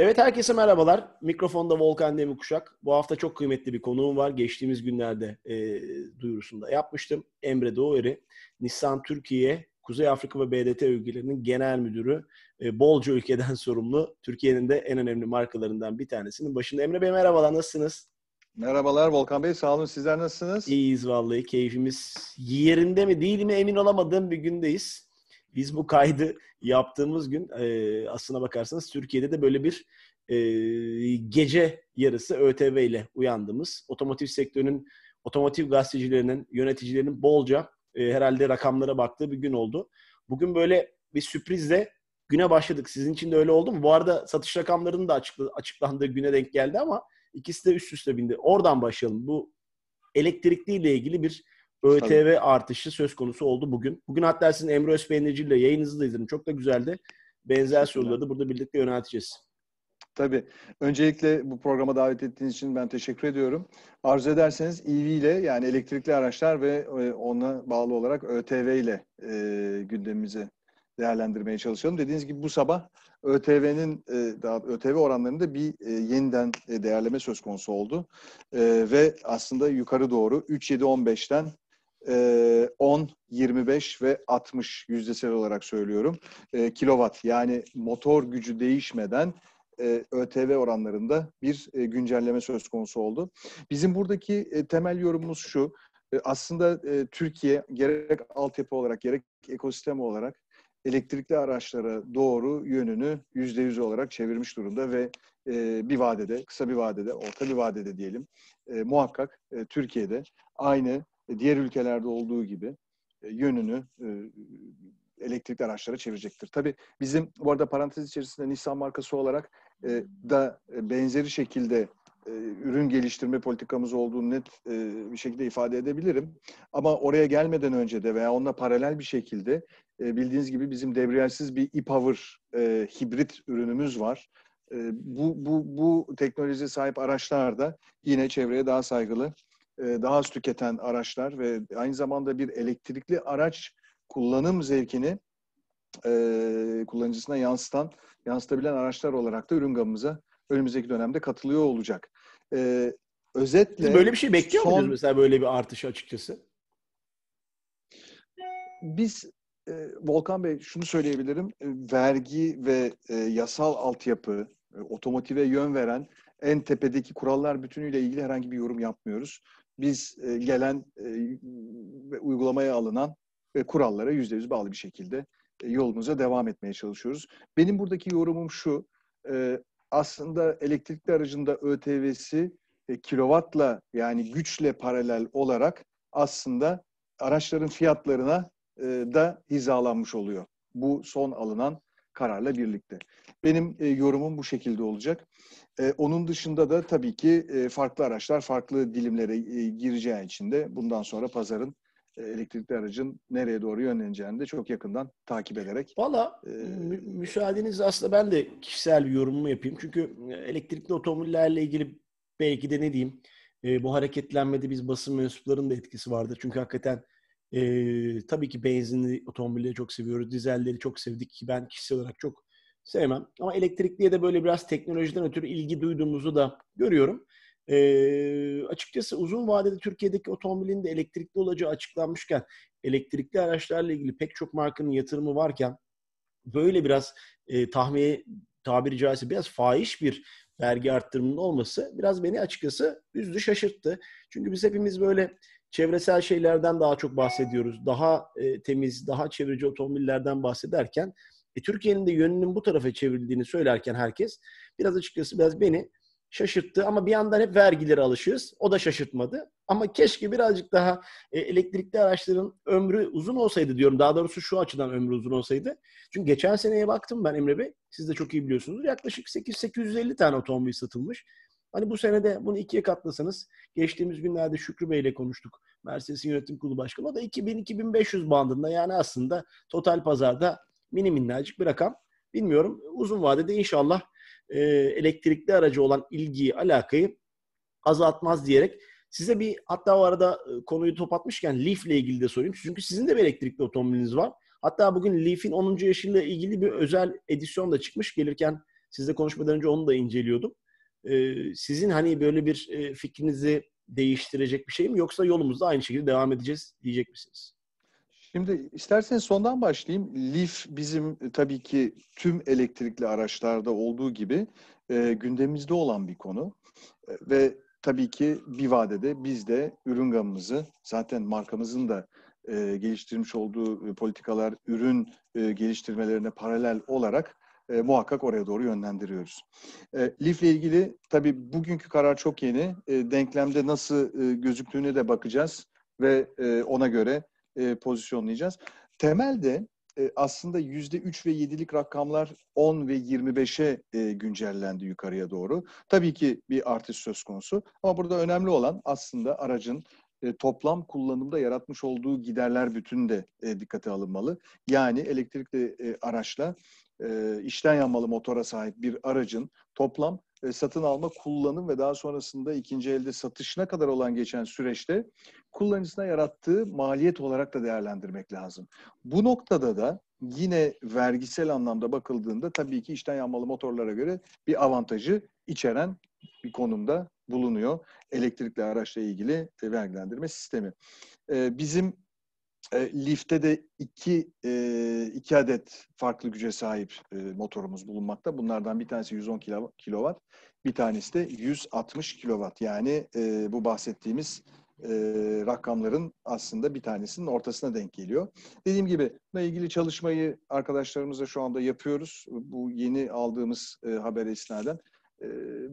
Evet herkese merhabalar. Mikrofonda Volkan Demirkuşak Bu hafta çok kıymetli bir konuğum var. Geçtiğimiz günlerde e, duyurusunda yapmıştım. Emre Doğeri, Nissan Türkiye, Kuzey Afrika ve BDT ülkelerinin genel müdürü. E, bolca ülkeden sorumlu. Türkiye'nin de en önemli markalarından bir tanesinin başında. Emre Bey merhabalar, nasılsınız? Merhabalar Volkan Bey, sağ olun. Sizler nasılsınız? İyiyiz vallahi. Keyfimiz yerinde mi değil mi emin olamadığım bir gündeyiz. Biz bu kaydı yaptığımız gün e, aslına bakarsanız Türkiye'de de böyle bir e, gece yarısı ÖTV ile uyandığımız otomotiv sektörünün, otomotiv gazetecilerinin, yöneticilerinin bolca e, herhalde rakamlara baktığı bir gün oldu. Bugün böyle bir sürprizle güne başladık. Sizin için de öyle oldu mu? Bu arada satış rakamlarının da açıkla, açıklandığı güne denk geldi ama ikisi de üst üste bindi. Oradan başlayalım. Bu elektrikli ile ilgili bir ÖTV Tabii. artışı söz konusu oldu bugün. Bugün hatta sizin Emre Özpeynirci ile yayınınızı da izledim. Çok da güzeldi. Benzer soruları da burada birlikte yönelteceğiz. Tabii. Öncelikle bu programa davet ettiğiniz için ben teşekkür ediyorum. Arzu ederseniz EV ile yani elektrikli araçlar ve e, ona bağlı olarak ÖTV ile e, gündemimizi değerlendirmeye çalışalım. Dediğiniz gibi bu sabah ÖTV'nin e, daha ÖTV oranlarında bir e, yeniden e, değerleme söz konusu oldu. E, ve aslında yukarı doğru 3.7.15'ten 10, ee, 25 ve 60 yüzdesel olarak söylüyorum. E, kilowatt yani motor gücü değişmeden e, ÖTV oranlarında bir e, güncelleme söz konusu oldu. Bizim buradaki e, temel yorumumuz şu. E, aslında e, Türkiye gerek altyapı olarak gerek ekosistem olarak elektrikli araçlara doğru yönünü yüzde yüz olarak çevirmiş durumda ve e, bir vadede, kısa bir vadede, orta bir vadede diyelim e, muhakkak e, Türkiye'de aynı diğer ülkelerde olduğu gibi e, yönünü e, elektrikli araçlara çevirecektir. Tabii bizim bu arada parantez içerisinde Nissan markası olarak e, da benzeri şekilde ürün geliştirme politikamız olduğunu net bir şekilde ifade edebilirim. Ama oraya gelmeden önce de veya onunla paralel bir şekilde bildiğiniz gibi bizim debriyajsız bir e-power hibrit ürünümüz var. Bu, bu, bu teknolojiye sahip araçlar da yine çevreye daha saygılı e, daha az tüketen araçlar ve aynı zamanda bir elektrikli araç kullanım zevkini e, kullanıcısına yansıtan, yansıtabilen araçlar olarak da ürün gamımıza önümüzdeki dönemde katılıyor olacak. E, özetle... Siz böyle bir şey bekliyor son... muydunuz mesela böyle bir artış açıkçası? Biz e, Volkan Bey şunu söyleyebilirim. E, vergi ve e, yasal altyapı, e, otomotive yön veren en tepedeki kurallar bütünüyle ilgili herhangi bir yorum yapmıyoruz biz e, gelen e, ve uygulamaya alınan kurallara yüzde yüz bağlı bir şekilde e, yolumuza devam etmeye çalışıyoruz. Benim buradaki yorumum şu, aslında elektrikli aracında ÖTV'si kilovatla yani güçle paralel olarak aslında araçların fiyatlarına da hizalanmış oluyor. Bu son alınan kararla birlikte. Benim e, yorumum bu şekilde olacak. E, onun dışında da tabii ki e, farklı araçlar farklı dilimlere e, gireceği için de bundan sonra pazarın e, elektrikli aracın nereye doğru yönleneceğini de çok yakından takip ederek. Valla e, mü- aslında ben de kişisel bir yorumumu yapayım. Çünkü e, elektrikli otomobillerle ilgili belki de ne diyeyim e, bu hareketlenmede biz basın mensuplarının da etkisi vardır. Çünkü hakikaten e, tabii ki benzinli otomobilleri çok seviyoruz. Dizelleri çok sevdik ki ben kişisel olarak çok sevmem. Ama elektrikliye de böyle biraz teknolojiden ötürü ilgi duyduğumuzu da görüyorum. E, açıkçası uzun vadede Türkiye'deki otomobilin de elektrikli olacağı açıklanmışken, elektrikli araçlarla ilgili pek çok markanın yatırımı varken böyle biraz e, tahmiye tabiri caizse biraz fahiş bir vergi arttırımının olması biraz beni açıkçası üzdü, şaşırttı. Çünkü biz hepimiz böyle çevresel şeylerden daha çok bahsediyoruz. Daha e, temiz, daha çevreci otomobillerden bahsederken e, Türkiye'nin de yönünün bu tarafa çevrildiğini söylerken herkes biraz açıkçası biraz beni şaşırttı ama bir yandan hep vergilere alışıyoruz. O da şaşırtmadı. Ama keşke birazcık daha e, elektrikli araçların ömrü uzun olsaydı diyorum. Daha doğrusu şu açıdan ömrü uzun olsaydı. Çünkü geçen seneye baktım ben Emre Bey. Siz de çok iyi biliyorsunuz. Yaklaşık 8-850 tane otomobil satılmış. Hani bu senede bunu ikiye katlasanız geçtiğimiz günlerde Şükrü Bey ile konuştuk. Mercedes'in yönetim kurulu başkanı. O da 2000-2500 bandında yani aslında total pazarda mini minnacık bir rakam. Bilmiyorum uzun vadede inşallah e, elektrikli aracı olan ilgiyi, alakayı azaltmaz diyerek size bir hatta o arada e, konuyu topatmışken Leaf ile ilgili de sorayım. Çünkü sizin de bir elektrikli otomobiliniz var. Hatta bugün Leaf'in 10. yaşıyla ilgili bir özel edisyon da çıkmış. Gelirken sizle konuşmadan önce onu da inceliyordum sizin hani böyle bir fikrinizi değiştirecek bir şey mi yoksa yolumuzda aynı şekilde devam edeceğiz diyecek misiniz? Şimdi isterseniz sondan başlayayım. Lif bizim e, tabii ki tüm elektrikli araçlarda olduğu gibi e, gündemimizde olan bir konu. E, ve tabii ki bir vadede biz de ürün gamımızı zaten markamızın da e, geliştirmiş olduğu e, politikalar ürün e, geliştirmelerine paralel olarak e, muhakkak oraya doğru yönlendiriyoruz. E, LIF'le ilgili tabii bugünkü karar çok yeni. E, denklemde nasıl e, gözüktüğüne de bakacağız ve e, ona göre e, pozisyonlayacağız. Temelde e, aslında üç ve yedilik rakamlar 10 ve 25'e e, güncellendi yukarıya doğru. Tabii ki bir artış söz konusu ama burada önemli olan aslında aracın e, toplam kullanımda yaratmış olduğu giderler bütün de e, dikkate alınmalı. Yani elektrikli e, araçla e, içten yanmalı motora sahip bir aracın toplam satın alma, kullanım ve daha sonrasında ikinci elde satışına kadar olan geçen süreçte kullanıcısına yarattığı maliyet olarak da değerlendirmek lazım. Bu noktada da yine vergisel anlamda bakıldığında tabii ki içten yanmalı motorlara göre bir avantajı içeren bir konumda bulunuyor. Elektrikli araçla ilgili vergilendirme sistemi. Ee, bizim e, lifte de iki, e, iki adet farklı güce sahip e, motorumuz bulunmakta. Bunlardan bir tanesi 110 kilo, kilowatt, bir tanesi de 160 kilowatt. Yani e, bu bahsettiğimiz e, rakamların aslında bir tanesinin ortasına denk geliyor. Dediğim gibi bununla ilgili çalışmayı arkadaşlarımızla şu anda yapıyoruz. Bu yeni aldığımız e, haber esnaden e,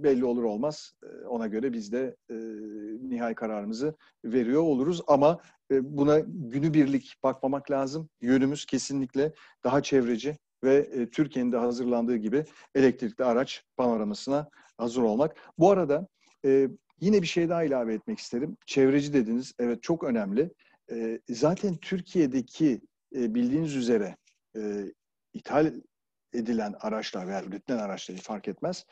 belli olur olmaz e, ona göre biz de e, nihai kararımızı veriyor oluruz ama e, buna günübirlik bakmamak lazım. Yönümüz kesinlikle daha çevreci ve e, Türkiye'nin de hazırlandığı gibi elektrikli araç panoramasına hazır olmak. Bu arada e, yine bir şey daha ilave etmek isterim. Çevreci dediniz, evet çok önemli. E, zaten Türkiye'deki e, bildiğiniz üzere e, ithal edilen araçlar veya üretilen araçları fark etmez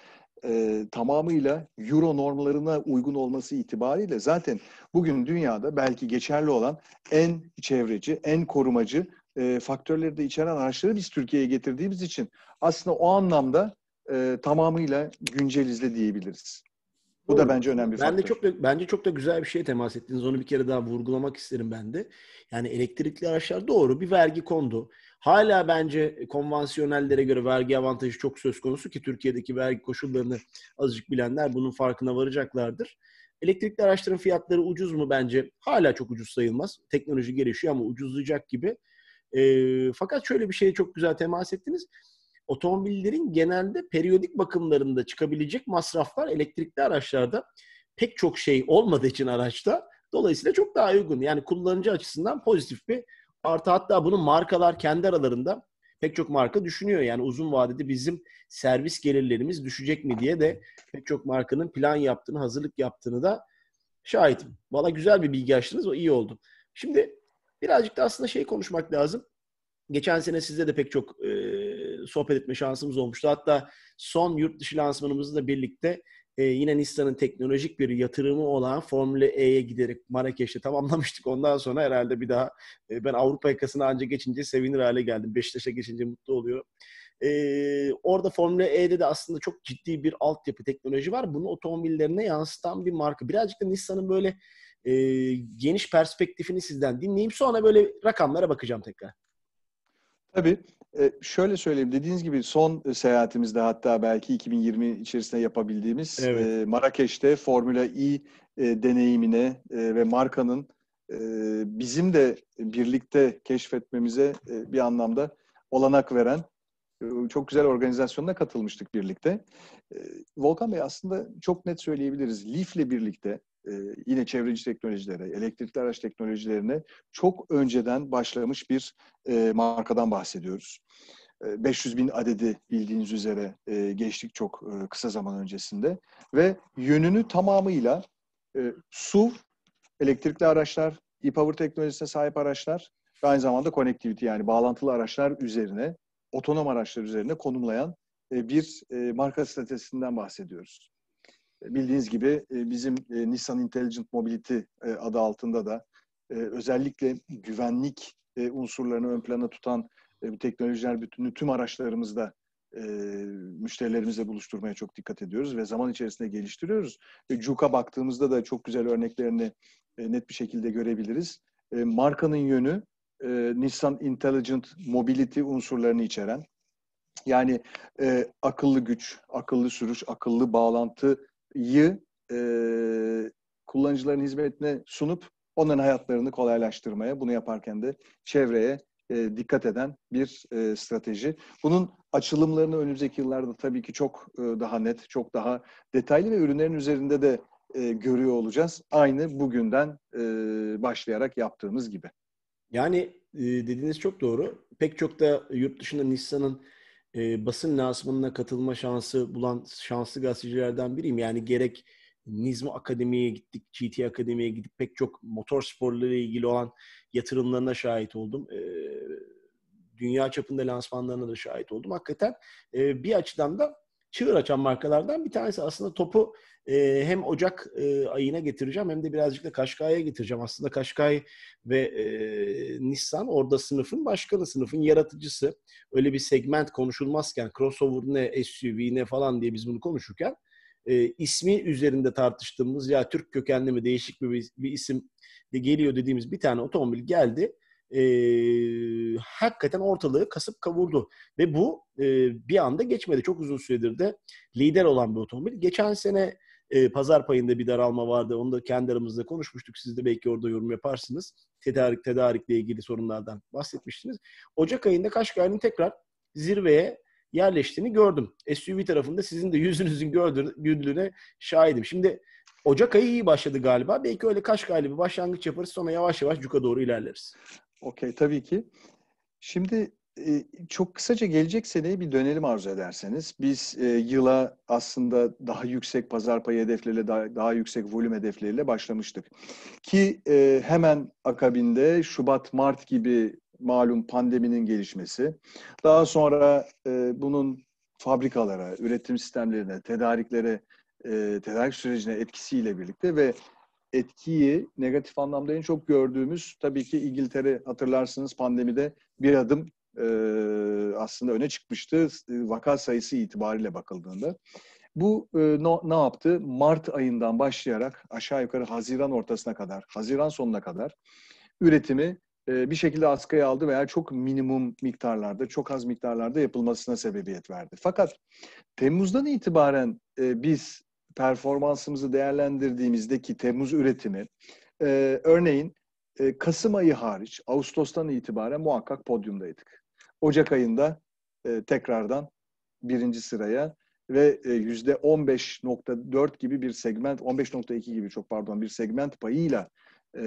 e, tamamıyla euro normlarına uygun olması itibariyle zaten bugün dünyada belki geçerli olan en çevreci, en korumacı e, faktörleri de içeren araçları biz Türkiye'ye getirdiğimiz için aslında o anlamda e, tamamıyla güncelizle diyebiliriz. Bu da bence önemli bir ben faktör. De çok da, bence çok da güzel bir şeye temas ettiniz. Onu bir kere daha vurgulamak isterim ben de. Yani elektrikli araçlar doğru bir vergi kondu. Hala bence konvansiyonellere göre vergi avantajı çok söz konusu ki Türkiye'deki vergi koşullarını azıcık bilenler bunun farkına varacaklardır. Elektrikli araçların fiyatları ucuz mu bence? Hala çok ucuz sayılmaz. Teknoloji gelişiyor ama ucuzlayacak gibi. E, fakat şöyle bir şeye çok güzel temas ettiniz otomobillerin genelde periyodik bakımlarında çıkabilecek masraflar elektrikli araçlarda pek çok şey olmadığı için araçta dolayısıyla çok daha uygun. Yani kullanıcı açısından pozitif bir artı hatta bunu markalar kendi aralarında pek çok marka düşünüyor. Yani uzun vadede bizim servis gelirlerimiz düşecek mi diye de pek çok markanın plan yaptığını, hazırlık yaptığını da şahitim. Valla güzel bir bilgi açtınız. O iyi oldu. Şimdi birazcık da aslında şey konuşmak lazım. Geçen sene sizde de pek çok e, sohbet etme şansımız olmuştu. Hatta son yurt dışı lansmanımızla birlikte e, yine Nissan'ın teknolojik bir yatırımı olan Formula E'ye giderek Marrakeş'te tamamlamıştık. Ondan sonra herhalde bir daha e, ben Avrupa yakasına ancak geçince sevinir hale geldim. Beşiktaş'a geçince mutlu oluyorum. E, orada Formula E'de de aslında çok ciddi bir altyapı teknoloji var. Bunu otomobillerine yansıtan bir marka. Birazcık da Nissan'ın böyle e, geniş perspektifini sizden dinleyeyim. Sonra böyle rakamlara bakacağım tekrar. Tabii. E, şöyle söyleyeyim, dediğiniz gibi son seyahatimizde hatta belki 2020 içerisinde yapabildiğimiz evet. e, Marrakeş'te Formula E e, deneyimine e, ve markanın e, bizim de birlikte keşfetmemize e, bir anlamda olanak veren e, çok güzel organizasyonuna katılmıştık birlikte. E, Volkan Bey aslında çok net söyleyebiliriz. Leaf'le birlikte e, yine çevreci teknolojilere, elektrikli araç teknolojilerine çok önceden başlamış bir e, markadan bahsediyoruz. 500 e, bin adedi bildiğiniz üzere e, geçtik çok kısa zaman öncesinde ve yönünü tamamıyla e, SUV, elektrikli araçlar, e-power teknolojisine sahip araçlar ve aynı zamanda connectivity yani bağlantılı araçlar üzerine, otonom araçlar üzerine konumlayan bir marka stratejisinden bahsediyoruz. Bildiğiniz gibi e, bizim e, Nissan Intelligent Mobility e, adı altında da özellikle güvenlik unsurlarını ön plana tutan bu teknolojiler bütünü tüm araçlarımızda e, müşterilerimizle buluşturmaya çok dikkat ediyoruz ve zaman içerisinde geliştiriyoruz. E, Cuka baktığımızda da çok güzel örneklerini net bir şekilde görebiliriz. markanın yönü Nissan Intelligent Mobility unsurlarını içeren. Yani e, akıllı güç, akıllı sürüş, akıllı bağlantı yı e, kullanıcıların hizmetine sunup onların hayatlarını kolaylaştırmaya, bunu yaparken de çevreye e, dikkat eden bir e, strateji. Bunun açılımlarını önümüzdeki yıllarda tabii ki çok e, daha net, çok daha detaylı ve ürünlerin üzerinde de e, görüyor olacağız. Aynı bugünden e, başlayarak yaptığımız gibi. Yani e, dediğiniz çok doğru. Pek çok da yurt dışında Nissan'ın e, basın lansmanına katılma şansı bulan şanslı gazetecilerden biriyim. Yani gerek Nizmi Akademi'ye gittik, GT Akademi'ye gidip pek çok motor sporları ile ilgili olan yatırımlarına şahit oldum. E, dünya çapında lansmanlarına da şahit oldum. Hakikaten e, bir açıdan da çığır açan markalardan bir tanesi. Aslında topu e, hem Ocak e, ayına getireceğim hem de birazcık da Kaşkay'a getireceğim. Aslında Kaşkay ve e, Nissan orada sınıfın başkanı, sınıfın yaratıcısı. Öyle bir segment konuşulmazken crossover ne, SUV ne falan diye biz bunu konuşurken e, ismi üzerinde tartıştığımız ya Türk kökenli mi değişik bir, bir isim de geliyor dediğimiz bir tane otomobil geldi e, hakikaten ortalığı kasıp kavurdu. Ve bu e, bir anda geçmedi. Çok uzun süredir de lider olan bir otomobil. Geçen sene e, pazar payında bir daralma vardı. Onu da kendi aramızda konuşmuştuk. Siz de belki orada yorum yaparsınız. Tedarik, tedarikle ilgili sorunlardan bahsetmiştiniz. Ocak ayında Kaşgar'ın tekrar zirveye yerleştiğini gördüm. SUV tarafında sizin de yüzünüzün gördüğüne şahidim. Şimdi Ocak ayı iyi başladı galiba. Belki öyle kaç galiba başlangıç yaparız sonra yavaş yavaş cuka doğru ilerleriz. Okey tabii ki. Şimdi e, çok kısaca gelecek seneye bir dönelim arzu ederseniz. Biz e, yıla aslında daha yüksek pazar payı hedefleriyle, daha, yüksek volüm hedefleriyle başlamıştık. Ki e, hemen akabinde Şubat-Mart gibi malum pandeminin gelişmesi, daha sonra bunun fabrikalara, üretim sistemlerine, tedariklere, tedarik sürecine etkisiyle birlikte ve etkiyi negatif anlamda en çok gördüğümüz tabii ki İngiltere hatırlarsınız pandemide bir adım e, aslında öne çıkmıştı e, vaka sayısı itibariyle bakıldığında. Bu e, no, ne yaptı? Mart ayından başlayarak aşağı yukarı Haziran ortasına kadar, Haziran sonuna kadar üretimi e, bir şekilde askıya aldı veya çok minimum miktarlarda, çok az miktarlarda yapılmasına sebebiyet verdi. Fakat Temmuz'dan itibaren e, biz performansımızı değerlendirdiğimizdeki Temmuz üretimi e, örneğin e, Kasım ayı hariç Ağustos'tan itibaren muhakkak podyumdaydık. Ocak ayında e, tekrardan birinci sıraya ve e, yüzde %15.4 gibi bir segment, 15.2 gibi çok pardon bir segment payıyla e,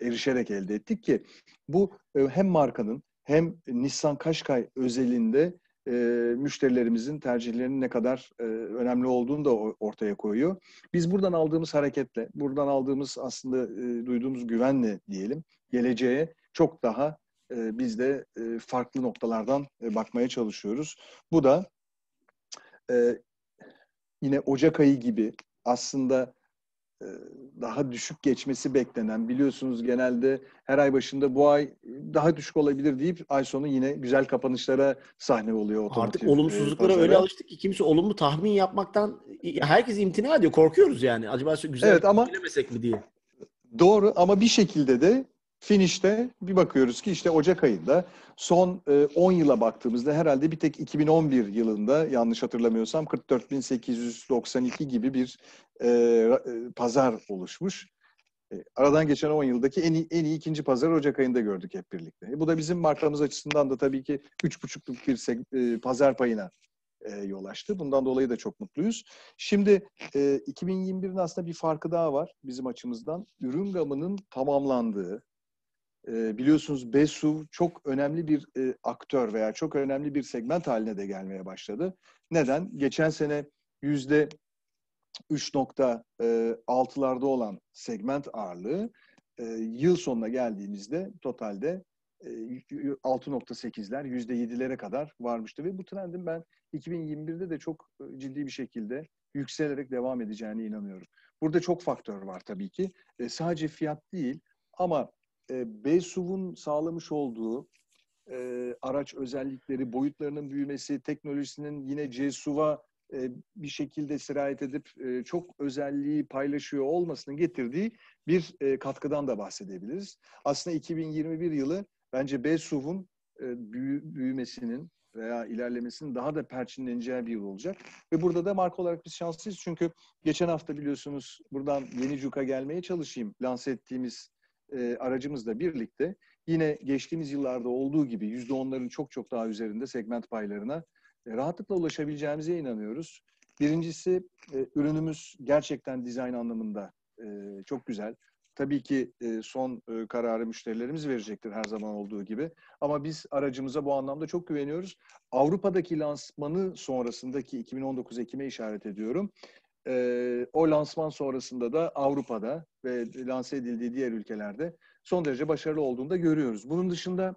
erişerek elde ettik ki bu e, hem markanın hem Nissan Kaşkay özelinde e, müşterilerimizin tercihlerinin ne kadar e, önemli olduğunu da ortaya koyuyor. Biz buradan aldığımız hareketle, buradan aldığımız aslında e, duyduğumuz güvenle diyelim, geleceğe çok daha e, biz de e, farklı noktalardan e, bakmaya çalışıyoruz. Bu da e, yine Ocak ayı gibi aslında e, daha düşük geçmesi beklenen biliyorsunuz genelde her ay başında bu ay daha düşük olabilir deyip ay sonu yine güzel kapanışlara sahne oluyor Artık e, olumsuzluklara pazara. öyle alıştık ki kimse olumlu tahmin yapmaktan herkes imtina ediyor. Korkuyoruz yani. Acaba güzel evet, ama, mi diye. Doğru ama bir şekilde de Finişte bir bakıyoruz ki işte Ocak ayında son 10 e, yıla baktığımızda herhalde bir tek 2011 yılında yanlış hatırlamıyorsam 44.892 gibi bir e, e, pazar oluşmuş. aradan geçen 10 yıldaki en iyi, en iyi ikinci pazar Ocak ayında gördük hep birlikte. bu da bizim markamız açısından da tabii ki 3,5'luk bir pazar payına e, yol açtı. Bundan dolayı da çok mutluyuz. Şimdi e, 2021'in aslında bir farkı daha var bizim açımızdan. Ürün gamının tamamlandığı, ee, biliyorsunuz BESUV çok önemli bir e, aktör veya çok önemli bir segment haline de gelmeye başladı. Neden? Geçen sene yüzde 3.6'larda e, olan segment ağırlığı e, yıl sonuna geldiğimizde totalde e, 6.8'ler, %7'lere kadar varmıştı. Ve bu trendin ben 2021'de de çok ciddi bir şekilde yükselerek devam edeceğine inanıyorum. Burada çok faktör var tabii ki. sadece fiyat değil ama e, BSUV'un sağlamış olduğu e, araç özellikleri, boyutlarının büyümesi, teknolojisinin yine CSUV'a e, bir şekilde sirayet edip e, çok özelliği paylaşıyor olmasının getirdiği bir e, katkıdan da bahsedebiliriz. Aslında 2021 yılı bence BSUV'un e, büyü, büyümesinin veya ilerlemesinin daha da perçinleneceği bir yıl olacak. Ve burada da marka olarak biz şanslıyız çünkü geçen hafta biliyorsunuz buradan yeni Cuk'a gelmeye çalışayım lanse ettiğimiz e, aracımızla birlikte yine geçtiğimiz yıllarda olduğu gibi yüzde onların çok çok daha üzerinde segment paylarına e, rahatlıkla ulaşabileceğimize inanıyoruz. Birincisi e, ürünümüz gerçekten dizayn anlamında e, çok güzel. Tabii ki e, son e, kararı müşterilerimiz verecektir her zaman olduğu gibi. Ama biz aracımıza bu anlamda çok güveniyoruz. Avrupa'daki lansmanı sonrasındaki 2019 Ekim'e işaret ediyorum. E, o lansman sonrasında da Avrupa'da ve lanse edildiği diğer ülkelerde son derece başarılı olduğunu da görüyoruz. Bunun dışında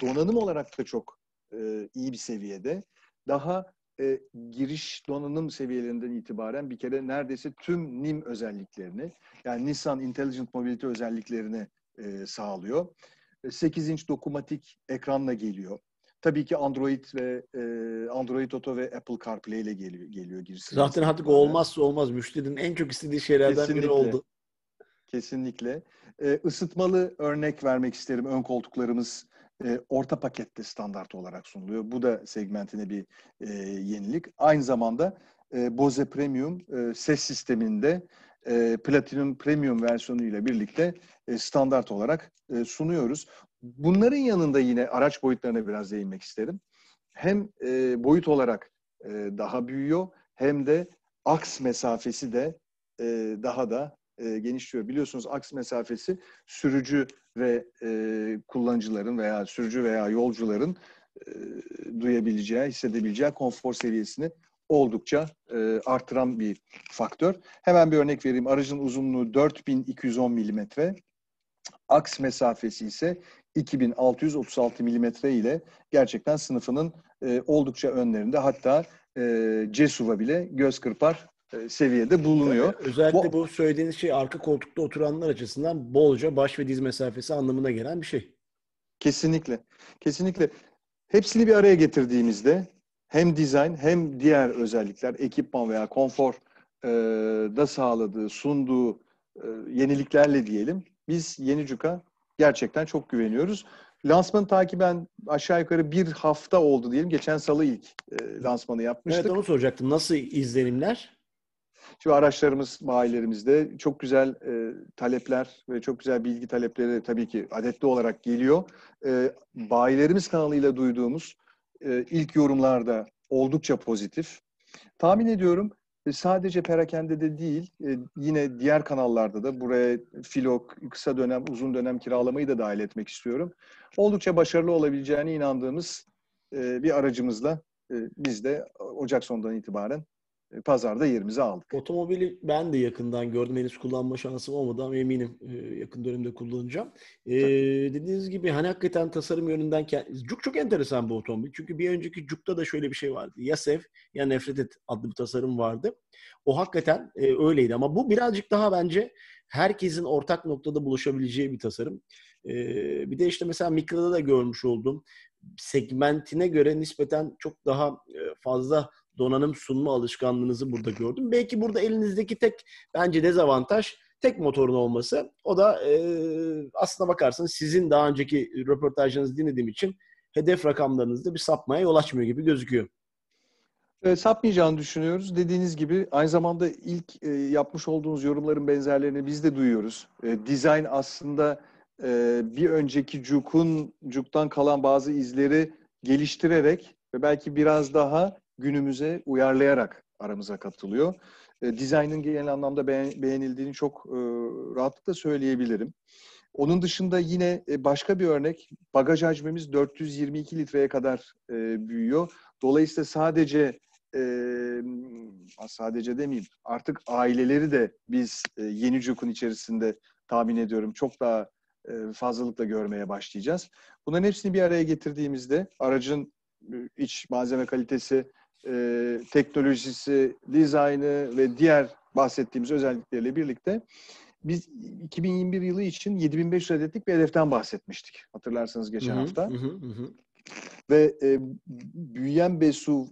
donanım olarak da çok e, iyi bir seviyede. Daha e, giriş donanım seviyelerinden itibaren bir kere neredeyse tüm NIM özelliklerini, yani Nissan Intelligent Mobility özelliklerini e, sağlıyor. 8 e, inç dokumatik ekranla geliyor. Tabii ki Android ve e, Android Auto ve Apple CarPlay ile geliyor geliyor girsin. Zaten artık o olmazsa olmaz müşterinin en çok istediği şeylerden Kesinlikle. biri oldu. Kesinlikle. E, ısıtmalı örnek vermek isterim. Ön koltuklarımız e, orta pakette standart olarak sunuluyor. Bu da segmentine bir e, yenilik. Aynı zamanda e, Bose Premium e, ses sisteminde e, Platinum Premium versiyonuyla birlikte e, standart olarak e, sunuyoruz. Bunların yanında yine araç boyutlarına biraz değinmek isterim. Hem e, boyut olarak e, daha büyüyor hem de aks mesafesi de e, daha da e, genişliyor. Biliyorsunuz aks mesafesi sürücü ve e, kullanıcıların veya sürücü veya yolcuların e, duyabileceği, hissedebileceği konfor seviyesini oldukça e, artıran bir faktör. Hemen bir örnek vereyim. Aracın uzunluğu 4210 milimetre, aks mesafesi ise 2636 milimetre ile gerçekten sınıfının e, oldukça önlerinde hatta e, CESUV'a bile göz kırpar e, seviyede bulunuyor. Özellikle bu, bu söylediğiniz şey arka koltukta oturanlar açısından bolca baş ve diz mesafesi anlamına gelen bir şey. Kesinlikle. Kesinlikle. Hepsini bir araya getirdiğimizde hem dizayn hem diğer özellikler, ekipman veya konfor e, da sağladığı, sunduğu e, yeniliklerle diyelim biz Yeni Cuka gerçekten çok güveniyoruz. Lansmanı takiben aşağı yukarı bir hafta oldu diyelim. Geçen salı ilk e, lansmanı yapmıştık. Evet onu soracaktım. Nasıl izlenimler? Şimdi araçlarımız bayilerimizde çok güzel e, talepler ve çok güzel bilgi talepleri tabii ki adetli olarak geliyor. E, bayilerimiz kanalıyla duyduğumuz e, ilk yorumlarda oldukça pozitif. Tahmin ediyorum e, sadece Perakende'de değil, e, yine diğer kanallarda da buraya filok, kısa dönem, uzun dönem kiralamayı da dahil etmek istiyorum. Oldukça başarılı olabileceğine inandığımız e, bir aracımızla biz de Ocak sonundan itibaren pazarda yerimizi aldık. Otomobili ben de yakından gördüm. Henüz kullanma şansım olmadı ama eminim e, yakın dönemde kullanacağım. Ee, dediğiniz gibi hani hakikaten tasarım yönünden Cuk çok enteresan bir otomobil. Çünkü bir önceki Cuk'ta da şöyle bir şey vardı. Ya sev ya nefret et adlı bir tasarım vardı. O hakikaten e, öyleydi ama bu birazcık daha bence herkesin ortak noktada buluşabileceği bir tasarım. E, bir de işte mesela Mikra'da da görmüş olduğum segmentine göre nispeten çok daha e, fazla donanım sunma alışkanlığınızı burada gördüm. Belki burada elinizdeki tek bence dezavantaj tek motorun olması. O da e, aslına bakarsanız sizin daha önceki röportajınızı dinlediğim için hedef rakamlarınızda bir sapmaya yol açmıyor gibi gözüküyor. E, sapmayacağını düşünüyoruz. Dediğiniz gibi aynı zamanda ilk e, yapmış olduğunuz yorumların benzerlerini biz de duyuyoruz. E, design aslında e, bir önceki cukun cuktan kalan bazı izleri geliştirerek ve belki biraz daha günümüze uyarlayarak aramıza katılıyor. E, dizaynın genel anlamda beğen, beğenildiğini çok e, rahatlıkla söyleyebilirim. Onun dışında yine e, başka bir örnek, bagaj hacmimiz 422 litreye kadar e, büyüyor. Dolayısıyla sadece e, sadece demeyeyim artık aileleri de biz e, yeni cukun içerisinde tahmin ediyorum çok daha e, fazlalıkla görmeye başlayacağız. Bunların hepsini bir araya getirdiğimizde aracın e, iç malzeme kalitesi e, teknolojisi, dizaynı ve diğer bahsettiğimiz özellikleriyle birlikte biz 2021 yılı için 7500 adetlik bir hedeften bahsetmiştik. Hatırlarsanız geçen hı hı, hafta. Hı hı. Ve e, büyüyen Besu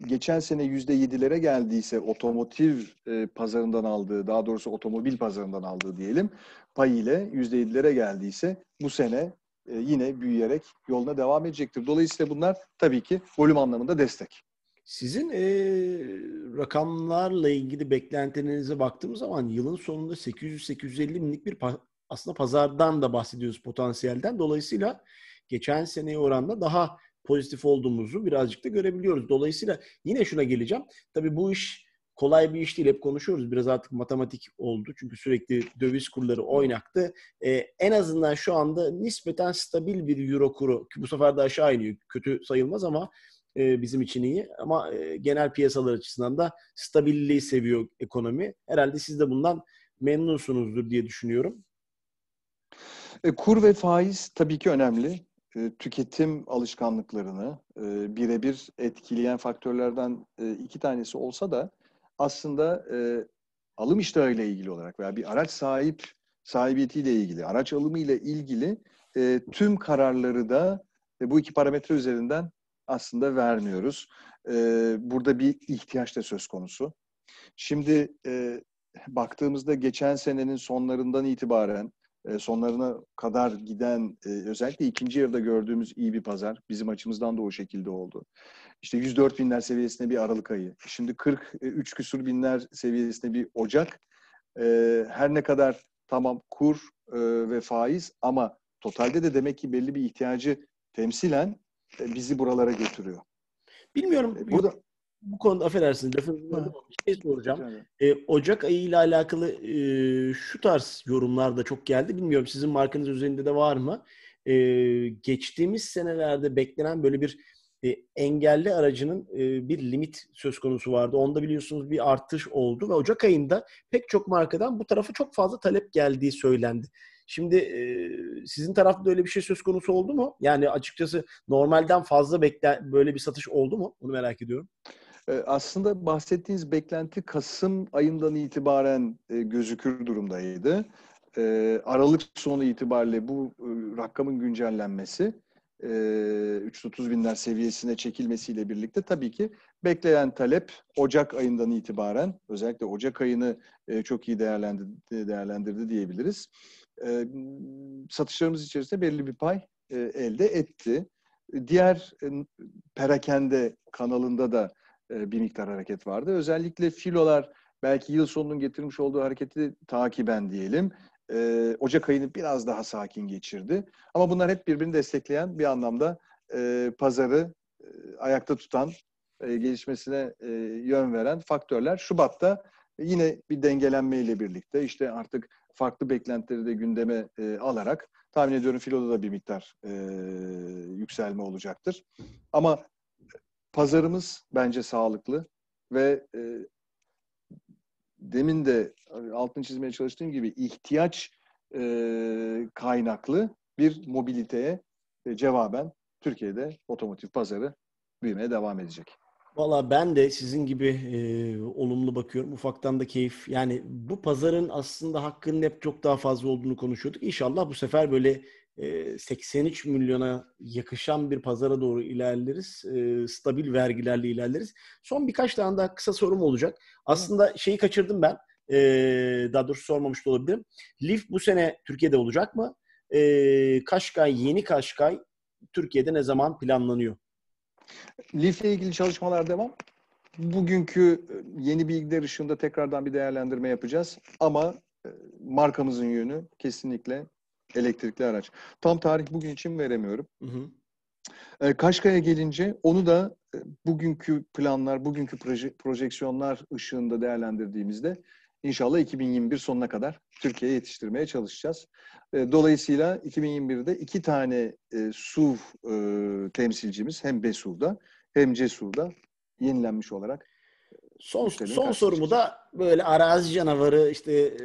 geçen sene %7'lere geldiyse otomotiv e, pazarından aldığı, daha doğrusu otomobil pazarından aldığı diyelim, pay ile %7'lere geldiyse bu sene e, yine büyüyerek yoluna devam edecektir. Dolayısıyla bunlar tabii ki volüm anlamında destek. Sizin e, rakamlarla ilgili beklentilerinize baktığımız zaman yılın sonunda 800-850 binlik bir pa- aslında pazardan da bahsediyoruz potansiyelden. Dolayısıyla geçen seneye oranla daha pozitif olduğumuzu birazcık da görebiliyoruz. Dolayısıyla yine şuna geleceğim. Tabii bu iş kolay bir iş değil. Hep konuşuyoruz. Biraz artık matematik oldu. Çünkü sürekli döviz kurları oynaktı. Ee, en azından şu anda nispeten stabil bir euro kuru. Ki bu sefer de aşağı iniyor. Kötü sayılmaz ama e, bizim için iyi ama e, genel piyasalar açısından da stabilliği seviyor ekonomi. Herhalde siz de bundan memnunsunuzdur diye düşünüyorum. E, kur ve faiz tabii ki önemli. tüketim alışkanlıklarını birebir etkileyen faktörlerden iki tanesi olsa da aslında e, alım iştahıyla ilgili olarak veya bir araç sahip sahibiyetiyle ilgili, araç alımı ile ilgili tüm kararları da bu iki parametre üzerinden aslında vermiyoruz. Ee, burada bir ihtiyaç da söz konusu. Şimdi e, baktığımızda geçen senenin sonlarından itibaren sonlarına kadar giden özellikle ikinci yarıda gördüğümüz iyi bir pazar bizim açımızdan da o şekilde oldu. İşte 104 binler seviyesine bir Aralık ayı. Şimdi 43 küsur binler seviyesine bir Ocak. her ne kadar tamam kur ve faiz ama totalde de demek ki belli bir ihtiyacı temsilen bizi buralara götürüyor. Bilmiyorum. E, bu bu konuda affedersiniz lafınızı bir şey soracağım. E, Ocak ayı ile alakalı e, şu tarz yorumlar da çok geldi. Bilmiyorum sizin markanız üzerinde de var mı? E, geçtiğimiz senelerde beklenen böyle bir e, engelli aracının e, bir limit söz konusu vardı. Onda biliyorsunuz bir artış oldu ve Ocak ayında pek çok markadan bu tarafa çok fazla talep geldiği söylendi. Şimdi e, sizin tarafta öyle bir şey söz konusu oldu mu? Yani açıkçası normalden fazla beklen böyle bir satış oldu mu? Onu merak ediyorum. Aslında bahsettiğiniz beklenti Kasım ayından itibaren gözükür durumdaydı. Aralık sonu itibariyle bu rakamın güncellenmesi 330 binler seviyesine çekilmesiyle birlikte tabii ki bekleyen talep Ocak ayından itibaren özellikle Ocak ayını çok iyi değerlendirdi, değerlendirdi diyebiliriz e, satışlarımız içerisinde belli bir pay e, elde etti. Diğer e, perakende kanalında da e, bir miktar hareket vardı. Özellikle filolar belki yıl sonunun getirmiş olduğu hareketi takiben diyelim. E, Ocak ayını biraz daha sakin geçirdi. Ama bunlar hep birbirini destekleyen bir anlamda e, pazarı e, ayakta tutan, e, gelişmesine e, yön veren faktörler. Şubat'ta yine bir dengelenmeyle birlikte işte artık farklı beklentileri de gündeme e, alarak tahmin ediyorum filoda da bir miktar e, yükselme olacaktır. Ama pazarımız bence sağlıklı ve e, demin de altını çizmeye çalıştığım gibi ihtiyaç e, kaynaklı bir mobiliteye e, cevaben Türkiye'de otomotiv pazarı büyümeye devam edecek. Valla ben de sizin gibi e, olumlu bakıyorum. Ufaktan da keyif. Yani bu pazarın aslında hakkının hep çok daha fazla olduğunu konuşuyorduk. İnşallah bu sefer böyle e, 83 milyona yakışan bir pazara doğru ilerleriz. E, stabil vergilerle ilerleriz. Son birkaç tane daha kısa sorum olacak. Aslında şeyi kaçırdım ben. E, daha doğrusu sormamış da olabilirim. Lif bu sene Türkiye'de olacak mı? E, Kaşkay, yeni Kaşkay Türkiye'de ne zaman planlanıyor? Lif'le ilgili çalışmalar devam. Bugünkü e, yeni bilgiler ışığında tekrardan bir değerlendirme yapacağız. Ama e, markamızın yönü kesinlikle elektrikli araç. Tam tarih bugün için veremiyorum. Hı hı. E, Kaşkaya gelince onu da bugünkü planlar, bugünkü proje, projeksiyonlar ışığında değerlendirdiğimizde İnşallah 2021 sonuna kadar Türkiye'ye yetiştirmeye çalışacağız. E, dolayısıyla 2021'de iki tane e, SUV e, temsilcimiz hem BESUV'da hem CESUV'da yenilenmiş olarak Son, son sorumu da böyle arazi canavarı işte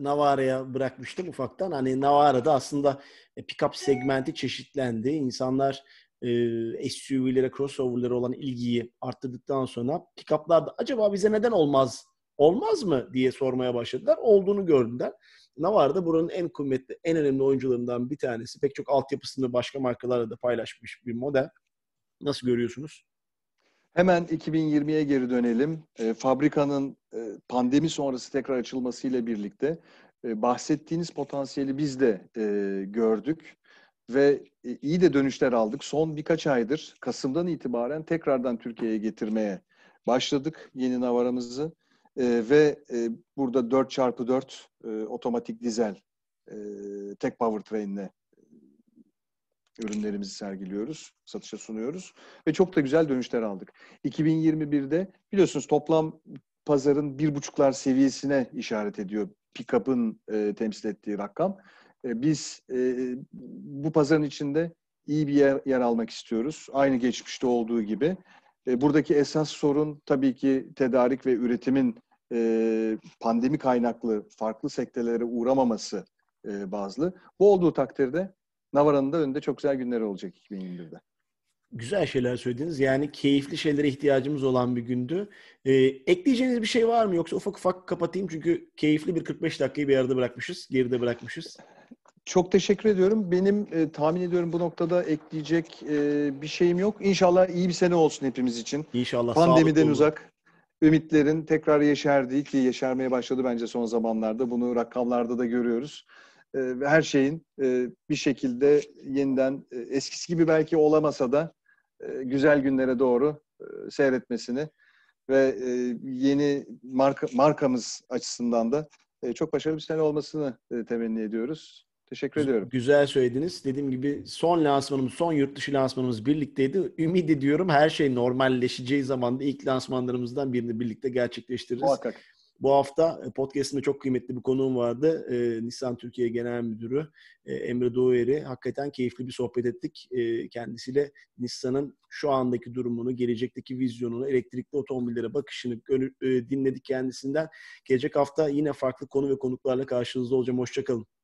Navara'ya bırakmıştım ufaktan. Hani Navara'da aslında pick-up segmenti çeşitlendi. İnsanlar e, SUV'lere, crossover'lara olan ilgiyi arttırdıktan sonra pick-up'lar da acaba bize neden olmaz olmaz mı diye sormaya başladılar. Olduğunu gördüler. Navar da buranın en kıymetli, en önemli oyuncularından bir tanesi. Pek çok altyapısını başka markalarla da paylaşmış bir model. Nasıl görüyorsunuz? Hemen 2020'ye geri dönelim. E, fabrikanın e, pandemi sonrası tekrar açılmasıyla birlikte e, bahsettiğiniz potansiyeli biz de e, gördük ve e, iyi de dönüşler aldık. Son birkaç aydır Kasım'dan itibaren tekrardan Türkiye'ye getirmeye başladık yeni navaramızı. E, ve e, burada 4x4 e, otomatik dizel e, tek powertrain'le e, ürünlerimizi sergiliyoruz, satışa sunuyoruz ve çok da güzel dönüşler aldık. 2021'de biliyorsunuz toplam pazarın bir buçuklar seviyesine işaret ediyor pick-up'ın e, temsil ettiği rakam. E, biz e, bu pazarın içinde iyi bir yer, yer almak istiyoruz. Aynı geçmişte olduğu gibi. E, buradaki esas sorun tabii ki tedarik ve üretimin e, pandemi kaynaklı farklı sektörlere uğramaması e, bazlı. Bu olduğu takdirde Navara'nın da önünde çok güzel günler olacak 2021'de. Güzel şeyler söylediniz. Yani keyifli şeylere ihtiyacımız olan bir gündü. Ee, ekleyeceğiniz bir şey var mı? Yoksa ufak ufak kapatayım çünkü keyifli bir 45 dakikayı bir arada bırakmışız, geride bırakmışız. Çok teşekkür ediyorum. Benim e, tahmin ediyorum bu noktada ekleyecek e, bir şeyim yok. İnşallah iyi bir sene olsun hepimiz için. İnşallah. Pandemiden uzak, ümitlerin tekrar yeşerdiği ki yeşermeye başladı bence son zamanlarda. Bunu rakamlarda da görüyoruz. Ee, ve her şeyin e, bir şekilde yeniden e, eskisi gibi belki olamasa da e, güzel günlere doğru seyretmesini ve yeni marka, markamız açısından da çok başarılı bir sene olmasını temenni ediyoruz. Teşekkür ediyorum. Güzel söylediniz. Dediğim gibi son lansmanımız, son yurt dışı lansmanımız birlikteydi. Ümit ediyorum her şey normalleşeceği zaman da ilk lansmanlarımızdan birini birlikte gerçekleştiririz. Muhakkak. Bu hafta e, podcastimde çok kıymetli bir konuğum vardı. Ee, Nisan Türkiye Genel Müdürü e, Emre Doğueri. Hakikaten keyifli bir sohbet ettik. E, kendisiyle Nisan'ın şu andaki durumunu, gelecekteki vizyonunu, elektrikli otomobillere bakışını e, dinledik kendisinden. Gelecek hafta yine farklı konu ve konuklarla karşınızda olacağım. Hoşçakalın.